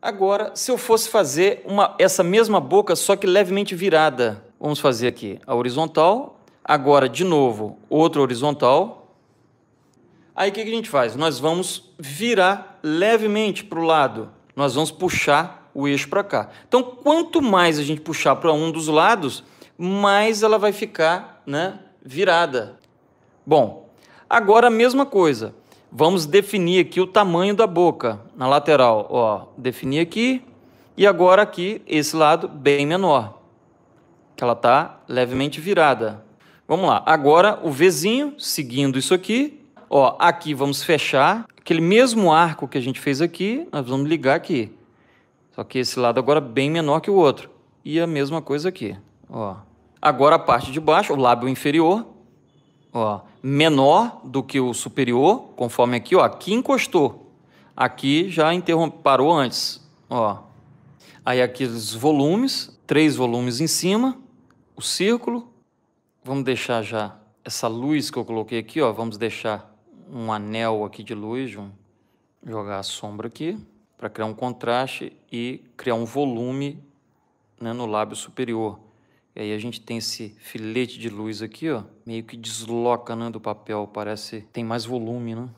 Agora, se eu fosse fazer uma, essa mesma boca, só que levemente virada, vamos fazer aqui a horizontal, agora de novo outra horizontal. Aí o que, que a gente faz? Nós vamos virar levemente para o lado, nós vamos puxar o eixo para cá. Então, quanto mais a gente puxar para um dos lados, mais ela vai ficar né, virada. Bom, agora a mesma coisa. Vamos definir aqui o tamanho da boca na lateral, ó, definir aqui e agora aqui esse lado bem menor, que ela tá levemente virada. Vamos lá. Agora o Vzinho, seguindo isso aqui, ó, aqui vamos fechar aquele mesmo arco que a gente fez aqui, nós vamos ligar aqui. Só que esse lado agora bem menor que o outro. E a mesma coisa aqui, ó. Agora a parte de baixo, o lábio inferior, ó, menor do que o superior, conforme aqui, ó, aqui encostou. Aqui já interrompeu, parou antes, ó. Aí aqui os volumes, três volumes em cima, o círculo. Vamos deixar já essa luz que eu coloquei aqui, ó, vamos deixar um anel aqui de luz, um, jogar a sombra aqui para criar um contraste e criar um volume né, no lábio superior. E aí a gente tem esse filete de luz aqui, ó, meio que desloca né, do papel, parece tem mais volume, né?